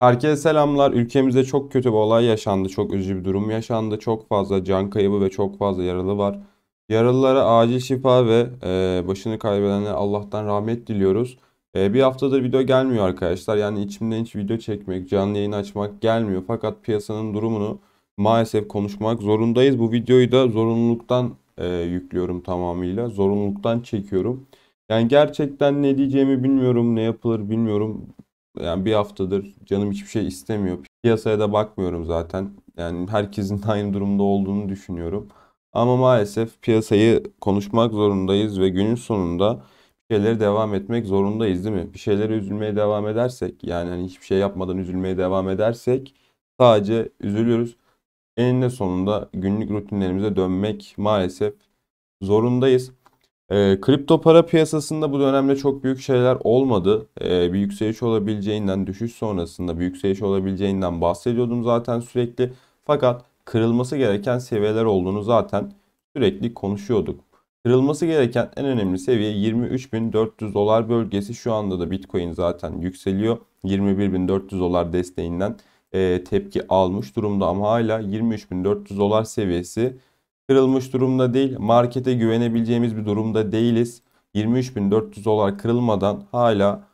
Herkese selamlar. Ülkemizde çok kötü bir olay yaşandı. Çok üzücü bir durum yaşandı. Çok fazla can kaybı ve çok fazla yaralı var. Yaralılara acil şifa ve e, başını kaybedenlere Allah'tan rahmet diliyoruz. E, bir haftadır video gelmiyor arkadaşlar. Yani içimden hiç video çekmek, canlı yayın açmak gelmiyor. Fakat piyasanın durumunu maalesef konuşmak zorundayız. Bu videoyu da zorunluluktan e, yüklüyorum tamamıyla. Zorunluluktan çekiyorum. Yani gerçekten ne diyeceğimi bilmiyorum, ne yapılır bilmiyorum. Yani bir haftadır canım hiçbir şey istemiyor. Piyasaya da bakmıyorum zaten. Yani herkesin aynı durumda olduğunu düşünüyorum. Ama maalesef piyasayı konuşmak zorundayız ve günün sonunda bir şeylere devam etmek zorundayız değil mi? Bir şeylere üzülmeye devam edersek yani hani hiçbir şey yapmadan üzülmeye devam edersek sadece üzülüyoruz. Eninde sonunda günlük rutinlerimize dönmek maalesef zorundayız. E, kripto para piyasasında bu dönemde çok büyük şeyler olmadı. E, bir yükseliş olabileceğinden, düşüş sonrasında bir yükseliş olabileceğinden bahsediyordum zaten sürekli. Fakat kırılması gereken seviyeler olduğunu zaten sürekli konuşuyorduk. Kırılması gereken en önemli seviye 23.400 dolar bölgesi. Şu anda da Bitcoin zaten yükseliyor. 21.400 dolar desteğinden e, tepki almış durumda ama hala 23.400 dolar seviyesi kırılmış durumda değil. Markete güvenebileceğimiz bir durumda değiliz. 23.400 dolar kırılmadan hala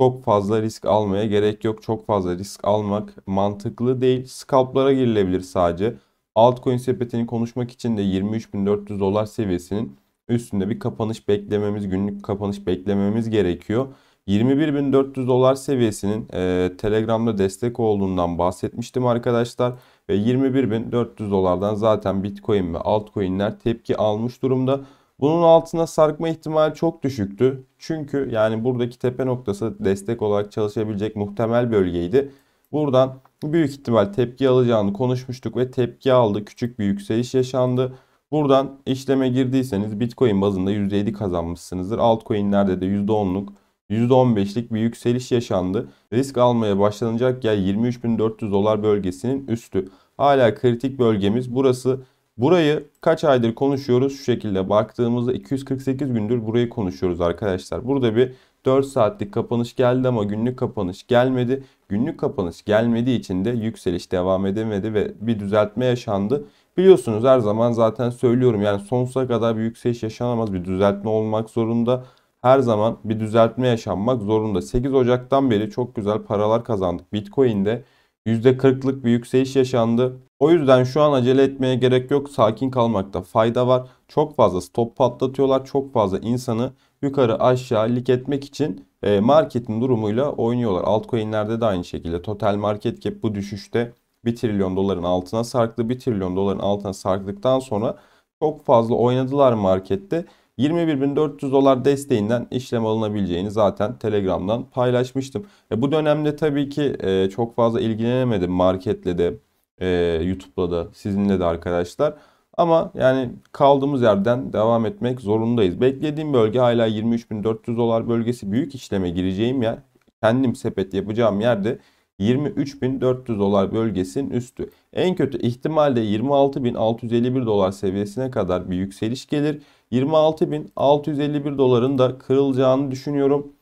çok fazla risk almaya gerek yok. Çok fazla risk almak mantıklı değil. Scalp'lara girilebilir sadece. Altcoin sepetini konuşmak için de 23.400 dolar seviyesinin üstünde bir kapanış beklememiz, günlük kapanış beklememiz gerekiyor. 21.400 dolar seviyesinin e, Telegram'da destek olduğundan bahsetmiştim arkadaşlar. Ve 21.400 dolardan zaten Bitcoin ve altcoin'ler tepki almış durumda. Bunun altına sarkma ihtimali çok düşüktü. Çünkü yani buradaki tepe noktası destek olarak çalışabilecek muhtemel bölgeydi. Buradan büyük ihtimal tepki alacağını konuşmuştuk ve tepki aldı. Küçük bir yükseliş yaşandı. Buradan işleme girdiyseniz Bitcoin bazında %7 kazanmışsınızdır. Altcoin'lerde de %10'luk %15'lik bir yükseliş yaşandı. Risk almaya başlanacak yer 23.400 dolar bölgesinin üstü. Hala kritik bölgemiz burası. Burayı kaç aydır konuşuyoruz? Şu şekilde baktığımızda 248 gündür burayı konuşuyoruz arkadaşlar. Burada bir 4 saatlik kapanış geldi ama günlük kapanış gelmedi. Günlük kapanış gelmediği için de yükseliş devam edemedi ve bir düzeltme yaşandı. Biliyorsunuz her zaman zaten söylüyorum yani sonsuza kadar bir yükseliş yaşanamaz bir düzeltme olmak zorunda her zaman bir düzeltme yaşanmak zorunda. 8 Ocak'tan beri çok güzel paralar kazandık. Bitcoin'de %40'lık bir yükseliş yaşandı. O yüzden şu an acele etmeye gerek yok. Sakin kalmakta fayda var. Çok fazla stop patlatıyorlar. Çok fazla insanı yukarı aşağı lik etmek için e, marketin durumuyla oynuyorlar. Altcoin'lerde de aynı şekilde. Total market cap bu düşüşte 1 trilyon doların altına sarktı. 1 trilyon doların altına sarktıktan sonra çok fazla oynadılar markette. 21.400 dolar desteğinden işlem alınabileceğini zaten Telegram'dan paylaşmıştım. E, bu dönemde tabii ki e, çok fazla ilgilenemedim marketle de e, YouTube'la da sizinle de arkadaşlar. Ama yani kaldığımız yerden devam etmek zorundayız. Beklediğim bölge hala 23.400 dolar bölgesi. Büyük işleme gireceğim yer. Kendim sepet yapacağım yerde 23.400 dolar bölgesinin üstü. En kötü ihtimalle 26.651 dolar seviyesine kadar bir yükseliş gelir. 26.651 doların da kırılacağını düşünüyorum.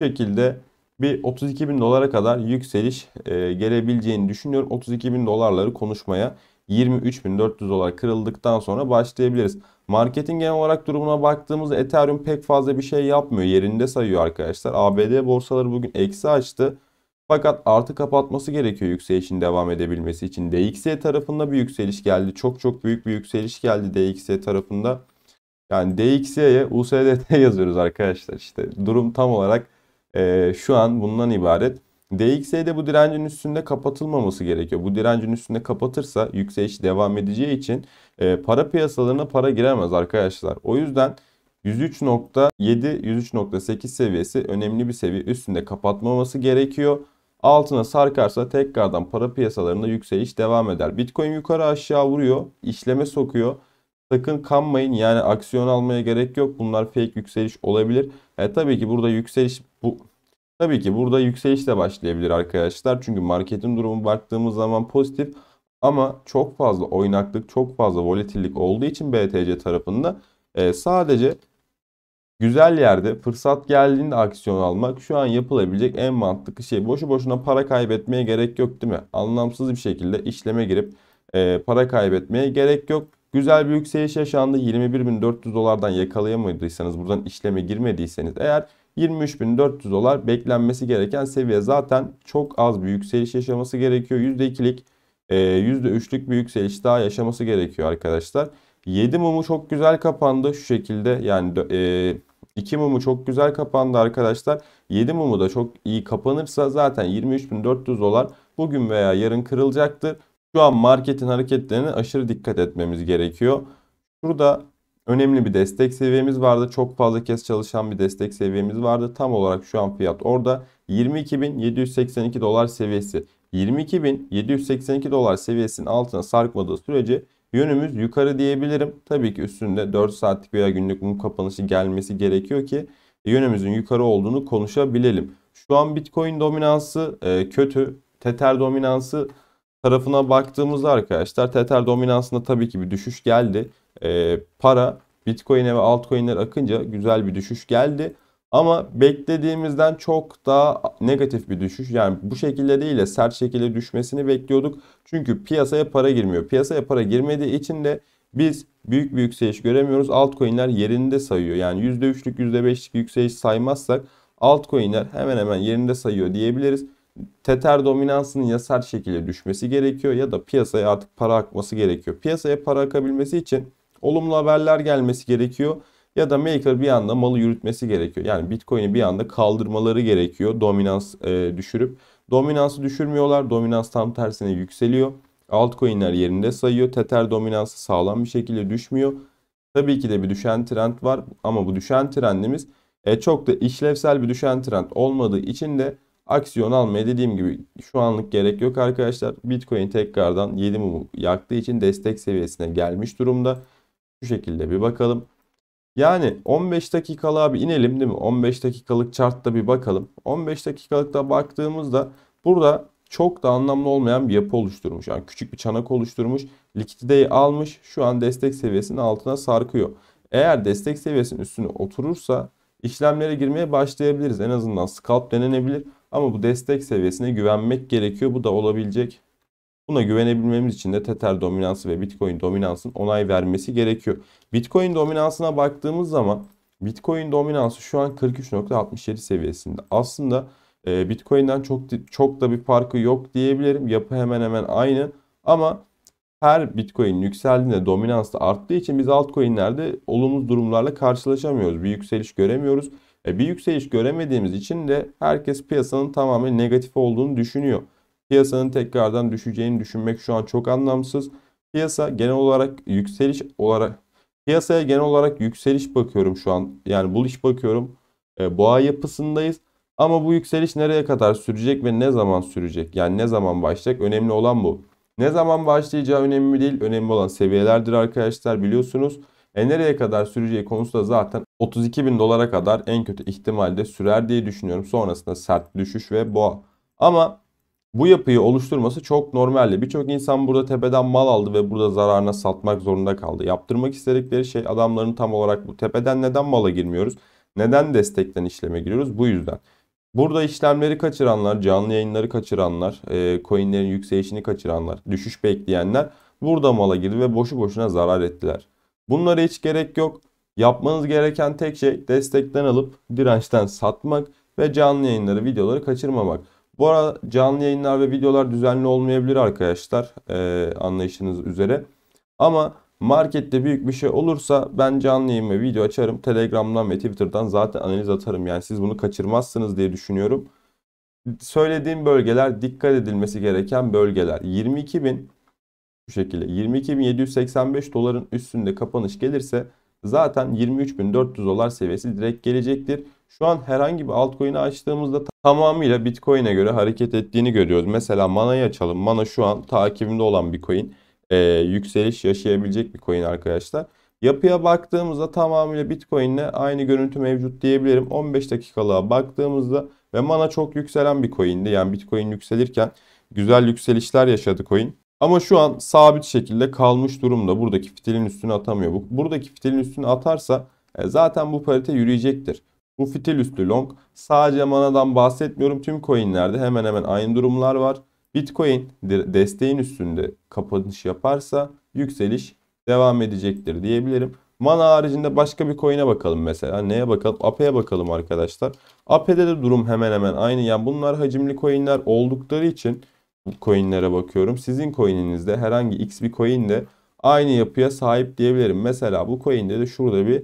Bu şekilde bir 32.000 dolara kadar yükseliş e, gelebileceğini düşünüyorum. 32.000 dolarları konuşmaya 23.400 dolar kırıldıktan sonra başlayabiliriz. Marketin genel olarak durumuna baktığımızda Ethereum pek fazla bir şey yapmıyor. Yerinde sayıyor arkadaşlar. ABD borsaları bugün eksi açtı. Fakat artı kapatması gerekiyor yükselişin devam edebilmesi için. DXY e tarafında bir yükseliş geldi. Çok çok büyük bir yükseliş geldi DXY e tarafında. Yani DXY'ye USDT yazıyoruz arkadaşlar. İşte durum tam olarak e, şu an bundan ibaret. DXY'de bu direncin üstünde kapatılmaması gerekiyor. Bu direncin üstünde kapatırsa yükseliş devam edeceği için e, para piyasalarına para giremez arkadaşlar. O yüzden 103.7 103.8 seviyesi önemli bir seviye üstünde kapatmaması gerekiyor. Altına sarkarsa tekrardan para piyasalarında yükseliş devam eder. Bitcoin yukarı aşağı vuruyor. işleme sokuyor. Sakın kanmayın yani aksiyon almaya gerek yok. Bunlar fake yükseliş olabilir. E, tabii ki burada yükseliş bu Tabii ki burada yükseliş de başlayabilir arkadaşlar. Çünkü marketin durumu baktığımız zaman pozitif. Ama çok fazla oynaklık, çok fazla volatillik olduğu için BTC tarafında e, sadece Güzel yerde fırsat geldiğinde aksiyon almak şu an yapılabilecek en mantıklı şey. Boşu boşuna para kaybetmeye gerek yok değil mi? Anlamsız bir şekilde işleme girip e, para kaybetmeye gerek yok. Güzel bir yükseliş yaşandı. 21.400 dolardan yakalayamadıysanız buradan işleme girmediyseniz eğer 23.400 dolar beklenmesi gereken seviye zaten çok az bir yükseliş yaşaması gerekiyor. %2'lik %3'lük e, bir yükseliş daha yaşaması gerekiyor arkadaşlar. 7 mumu çok güzel kapandı şu şekilde yani e, 2 mumu çok güzel kapandı arkadaşlar. 7 mumu da çok iyi kapanırsa zaten 23.400 dolar bugün veya yarın kırılacaktır. Şu an marketin hareketlerine aşırı dikkat etmemiz gerekiyor. Burada önemli bir destek seviyemiz vardı. Çok fazla kez çalışan bir destek seviyemiz vardı. Tam olarak şu an fiyat orada 22.782 dolar seviyesi. 22.782 dolar seviyesinin altına sarkmadığı sürece Yönümüz yukarı diyebilirim. Tabii ki üstünde 4 saatlik veya günlük mum kapanışı gelmesi gerekiyor ki yönümüzün yukarı olduğunu konuşabilelim. Şu an Bitcoin dominansı e, kötü. Tether dominansı tarafına baktığımızda arkadaşlar Tether dominansında tabii ki bir düşüş geldi. E, para Bitcoin'e ve altcoin'ler akınca güzel bir düşüş geldi. Ama beklediğimizden çok daha negatif bir düşüş. Yani bu şekilde değil de sert şekilde düşmesini bekliyorduk. Çünkü piyasaya para girmiyor. Piyasaya para girmediği için de biz büyük bir yükseliş göremiyoruz. Altcoin'ler yerinde sayıyor. Yani %3'lük %5'lik yükseliş saymazsak altcoin'ler hemen hemen yerinde sayıyor diyebiliriz. Tether dominansının ya sert şekilde düşmesi gerekiyor ya da piyasaya artık para akması gerekiyor. Piyasaya para akabilmesi için olumlu haberler gelmesi gerekiyor ya da maker bir anda malı yürütmesi gerekiyor. Yani Bitcoin'i bir anda kaldırmaları gerekiyor dominans e, düşürüp. Dominansı düşürmüyorlar. Dominans tam tersine yükseliyor. Altcoin'ler yerinde sayıyor. Tether dominansı sağlam bir şekilde düşmüyor. Tabii ki de bir düşen trend var ama bu düşen trendimiz e, çok da işlevsel bir düşen trend olmadığı için de aksiyon almaya dediğim gibi şu anlık gerek yok arkadaşlar. Bitcoin tekrardan 7 mumu yaktığı için destek seviyesine gelmiş durumda. Şu şekilde bir bakalım. Yani 15 dakikalığa bir inelim değil mi? 15 dakikalık chartta bir bakalım. 15 dakikalıkta baktığımızda burada çok da anlamlı olmayan bir yapı oluşturmuş. Yani küçük bir çanak oluşturmuş. Likidideyi almış. Şu an destek seviyesinin altına sarkıyor. Eğer destek seviyesinin üstüne oturursa işlemlere girmeye başlayabiliriz. En azından scalp denenebilir. Ama bu destek seviyesine güvenmek gerekiyor. Bu da olabilecek Buna güvenebilmemiz için de Tether dominansı ve Bitcoin dominansının onay vermesi gerekiyor. Bitcoin dominansına baktığımız zaman Bitcoin dominansı şu an 43.67 seviyesinde. Aslında e, Bitcoin'den çok çok da bir farkı yok diyebilirim. Yapı hemen hemen aynı ama her Bitcoin yükseldiğinde dominans da arttığı için biz altcoin'lerde olumlu durumlarla karşılaşamıyoruz. Bir yükseliş göremiyoruz. E, bir yükseliş göremediğimiz için de herkes piyasanın tamamen negatif olduğunu düşünüyor piyasanın tekrardan düşeceğini düşünmek şu an çok anlamsız. Piyasa genel olarak yükseliş olarak piyasaya genel olarak yükseliş bakıyorum şu an. Yani buluş bakıyorum. E, boğa yapısındayız. Ama bu yükseliş nereye kadar sürecek ve ne zaman sürecek? Yani ne zaman başlayacak? Önemli olan bu. Ne zaman başlayacağı önemli değil. Önemli olan seviyelerdir arkadaşlar biliyorsunuz. E nereye kadar süreceği konusu da zaten 32 bin dolara kadar en kötü ihtimalde sürer diye düşünüyorum. Sonrasında sert düşüş ve boğa. Ama bu yapıyı oluşturması çok normaldi. Birçok insan burada tepeden mal aldı ve burada zararına satmak zorunda kaldı. Yaptırmak istedikleri şey adamların tam olarak bu. Tepeden neden mala girmiyoruz? Neden destekten işleme giriyoruz? Bu yüzden. Burada işlemleri kaçıranlar, canlı yayınları kaçıranlar, e, coinlerin yükselişini kaçıranlar, düşüş bekleyenler burada mala girdi ve boşu boşuna zarar ettiler. Bunlara hiç gerek yok. Yapmanız gereken tek şey destekten alıp dirençten satmak ve canlı yayınları, videoları kaçırmamak. Bu arada canlı yayınlar ve videolar düzenli olmayabilir arkadaşlar e, anlayışınız üzere. Ama markette büyük bir şey olursa ben canlı yayın ve video açarım. Telegram'dan ve Twitter'dan zaten analiz atarım. Yani siz bunu kaçırmazsınız diye düşünüyorum. Söylediğim bölgeler dikkat edilmesi gereken bölgeler. 22.000 bu şekilde 22.785 doların üstünde kapanış gelirse zaten 23.400 dolar seviyesi direkt gelecektir. Şu an herhangi bir altcoin'i açtığımızda tamamıyla Bitcoin'e göre hareket ettiğini görüyoruz. Mesela Mana'yı açalım. Mana şu an takibimde olan bir coin. Ee, yükseliş yaşayabilecek bir coin arkadaşlar. Yapıya baktığımızda tamamıyla Bitcoin'le aynı görüntü mevcut diyebilirim. 15 dakikalığa baktığımızda ve mana çok yükselen bir coin'di. Yani Bitcoin yükselirken güzel yükselişler yaşadı coin. Ama şu an sabit şekilde kalmış durumda. Buradaki fitilin üstüne atamıyor. Buradaki fitilin üstüne atarsa e, zaten bu parite yürüyecektir. Bu fitil üstü long. Sadece manadan bahsetmiyorum. Tüm coinlerde hemen hemen aynı durumlar var. Bitcoin desteğin üstünde kapanış yaparsa yükseliş devam edecektir diyebilirim. Mana haricinde başka bir coin'e bakalım mesela. Neye bakalım? APE'ye bakalım arkadaşlar. APE'de de durum hemen hemen aynı. Yani bunlar hacimli coin'ler oldukları için bu coin'lere bakıyorum. Sizin coin'inizde herhangi x bir coin de aynı yapıya sahip diyebilirim. Mesela bu coin'de de şurada bir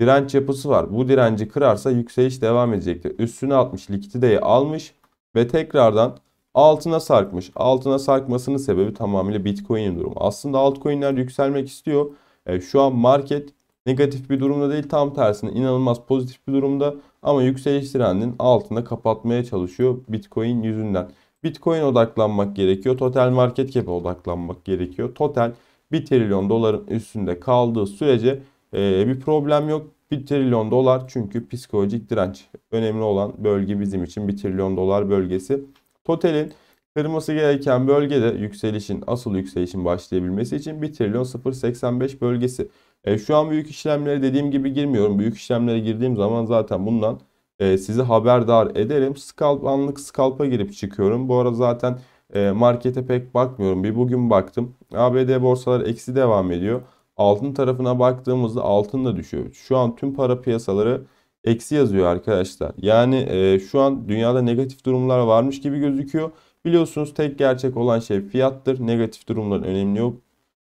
direnç yapısı var. Bu direnci kırarsa yükseliş devam edecektir. Üstüne atmış likitideyi almış ve tekrardan altına sarkmış. Altına sarkmasının sebebi tamamıyla Bitcoin durumu. Aslında altcoin'ler yükselmek istiyor. E, şu an market negatif bir durumda değil tam tersine inanılmaz pozitif bir durumda ama yükseliş trendinin altında kapatmaya çalışıyor Bitcoin yüzünden. Bitcoin odaklanmak gerekiyor. Total market cap'e odaklanmak gerekiyor. Total 1 trilyon doların üstünde kaldığı sürece ee, bir problem yok. 1 trilyon dolar çünkü psikolojik direnç. Önemli olan bölge bizim için 1 trilyon dolar bölgesi. Total'in kırması gereken bölgede yükselişin asıl yükselişin başlayabilmesi için 1 trilyon 0.85 bölgesi. E, şu an büyük işlemlere dediğim gibi girmiyorum. Büyük işlemlere girdiğim zaman zaten bundan e, sizi haberdar ederim. Scalp anlık scalp'a girip çıkıyorum. Bu arada zaten e, markete pek bakmıyorum. Bir bugün baktım. ABD borsaları eksi devam ediyor. Altın tarafına baktığımızda altın da düşüyor. Şu an tüm para piyasaları eksi yazıyor arkadaşlar. Yani e, şu an dünyada negatif durumlar varmış gibi gözüküyor. Biliyorsunuz tek gerçek olan şey fiyattır. Negatif durumların önemli yok.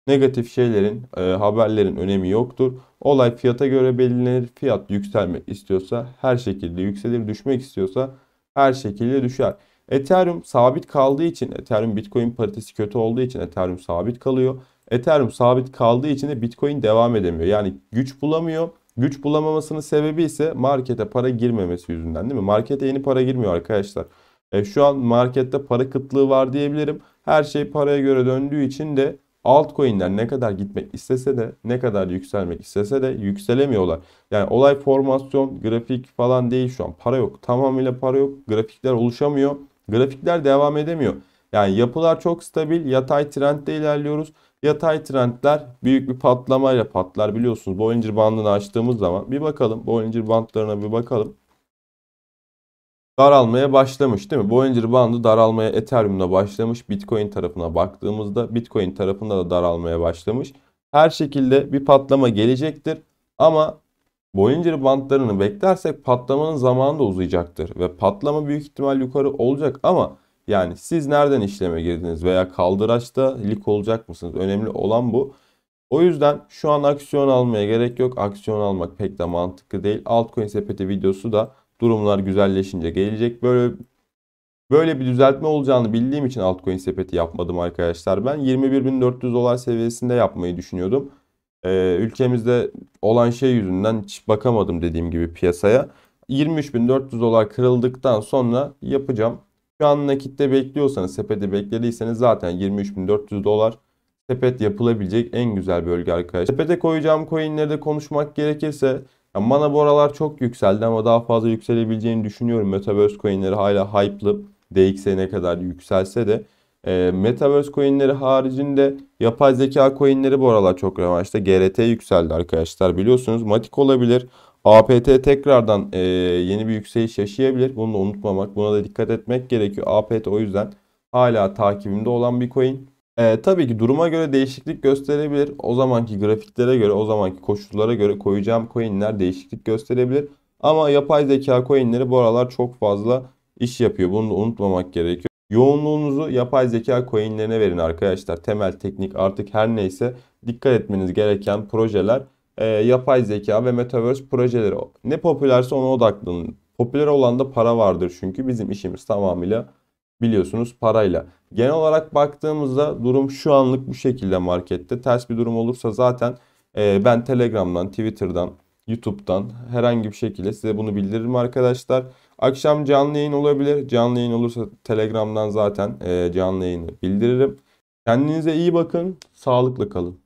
Negatif şeylerin, e, haberlerin önemi yoktur. Olay fiyata göre belirlenir. Fiyat yükselmek istiyorsa her şekilde yükselir, düşmek istiyorsa her şekilde düşer. Ethereum sabit kaldığı için, Ethereum Bitcoin paritesi kötü olduğu için Ethereum sabit kalıyor. Ethereum sabit kaldığı için de Bitcoin devam edemiyor. Yani güç bulamıyor. Güç bulamamasının sebebi ise markete para girmemesi yüzünden değil mi? Markete yeni para girmiyor arkadaşlar. E, şu an markette para kıtlığı var diyebilirim. Her şey paraya göre döndüğü için de altcoin'ler ne kadar gitmek istese de ne kadar yükselmek istese de yükselemiyorlar. Yani olay formasyon, grafik falan değil şu an. Para yok. Tamamıyla para yok. Grafikler oluşamıyor. Grafikler devam edemiyor. Yani yapılar çok stabil. Yatay trendde ilerliyoruz. Yatay trendler büyük bir patlamayla patlar biliyorsunuz. Bollinger bandını açtığımız zaman bir bakalım. Bollinger bandlarına bir bakalım. Daralmaya başlamış değil mi? Bollinger bandı daralmaya Ethereum'da başlamış. Bitcoin tarafına baktığımızda Bitcoin tarafında da daralmaya başlamış. Her şekilde bir patlama gelecektir. Ama Bollinger bandlarını beklersek patlamanın zamanı da uzayacaktır. Ve patlama büyük ihtimal yukarı olacak ama yani siz nereden işleme girdiniz veya kaldıraçta lik olacak mısınız? Önemli olan bu. O yüzden şu an aksiyon almaya gerek yok. Aksiyon almak pek de mantıklı değil. Altcoin sepeti videosu da durumlar güzelleşince gelecek. Böyle böyle bir düzeltme olacağını bildiğim için altcoin sepeti yapmadım arkadaşlar. Ben 21.400 dolar seviyesinde yapmayı düşünüyordum. Ee, ülkemizde olan şey yüzünden hiç bakamadım dediğim gibi piyasaya. 23.400 dolar kırıldıktan sonra yapacağım. Şu an nakitte bekliyorsanız, sepeti beklediyseniz zaten 23.400 dolar sepet yapılabilecek en güzel bölge arkadaşlar. Sepete koyacağım coinleri de konuşmak gerekirse yani mana bu aralar çok yükseldi ama daha fazla yükselebileceğini düşünüyorum. Metaverse coinleri hala hype'lı. DX'e ne kadar yükselse de. E, Metaverse coinleri haricinde yapay zeka coinleri bu aralar çok revaçta. GRT yükseldi arkadaşlar biliyorsunuz. Matik olabilir. APT tekrardan e, yeni bir yükseliş yaşayabilir. Bunu da unutmamak, buna da dikkat etmek gerekiyor. APT o yüzden hala takibimde olan bir coin. E, tabii ki duruma göre değişiklik gösterebilir. O zamanki grafiklere göre, o zamanki koşullara göre koyacağım coinler değişiklik gösterebilir. Ama yapay zeka coinleri bu aralar çok fazla iş yapıyor. Bunu da unutmamak gerekiyor. Yoğunluğunuzu yapay zeka coinlerine verin arkadaşlar. Temel teknik artık her neyse dikkat etmeniz gereken projeler e, yapay zeka ve metaverse projeleri ne popülerse ona odaklanın. Popüler olan da para vardır çünkü bizim işimiz tamamıyla biliyorsunuz parayla. Genel olarak baktığımızda durum şu anlık bu şekilde markette. Ters bir durum olursa zaten e, ben Telegram'dan, Twitter'dan, YouTube'dan herhangi bir şekilde size bunu bildiririm arkadaşlar. Akşam canlı yayın olabilir. Canlı yayın olursa Telegram'dan zaten e, canlı yayını bildiririm. Kendinize iyi bakın. sağlıklı kalın.